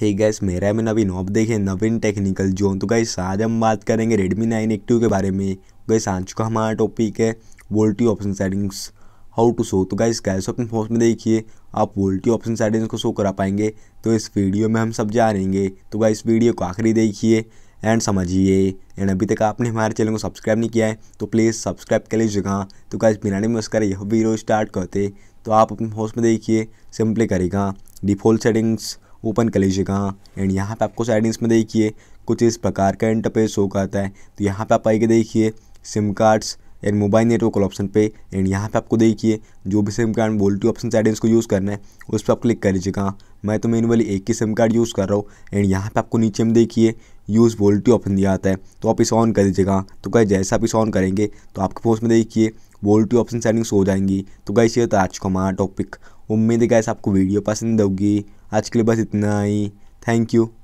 हे gas मेरा मैं नवीन आप देखें नवीन टेक्निकल जोन तो गैस आज हम बात करेंगे रेडमी नाइन एक्टिव के बारे में गैस आज का हमारा टॉपिक है VoLTE option settings how to show तो गैस कैसे अपने फोन में देखिए आप वोल्टी ऑप्शन सेटिंग्स को शो करा पाएंगे तो इस वीडियो में हम सब जानेंगे तो गैस वीडियो को आखिरी देखिए एंड समझिए एंड अभी तक आपने हमारे चैनल को सब्सक्राइब नहीं किया है तो प्लीज़ सब्सक्राइब कर लीजिएगा तो गैस बिना नमस्कार यह वीडियो स्टार्ट करते तो आप अपने फोन में देखिए सिंपली करेगा डिफ़ॉल्ट सेटिंग्स ओपन कर लीजिएगा एंड यहाँ पे आपको सेटिंग्स में देखिए कुछ इस प्रकार का इंटरफेस शो करता है तो यहाँ पे आप आइए देखिए SIM cards and mobile network option पे एंड यहाँ पे आपको देखिए जो भी SIM card VoLTE option settings को यूज़ करना है उस पर आप क्लिक कर लीजिएगा मैं तो मैनुअली एक ही सिम कार्ड यूज़ कर रहा हूँ एंड यहाँ पे आपको नीचे में देखिए यूज़ वोल्टी ऑप्शन दिया आता है तो आप इसे ऑन कर दीजिएगा तो क्या जैसे आप इसे ऑन करेंगे तो आपके फोन में देखिए वोल्ट ऑप्शन सेटिंग्स हो जाएंगी तो गाइस ये तो आज का हमारा टॉपिक उम्मीद है गाइस आपको वीडियो पसंद होगी आज के लिए बस इतना ही थैंक यू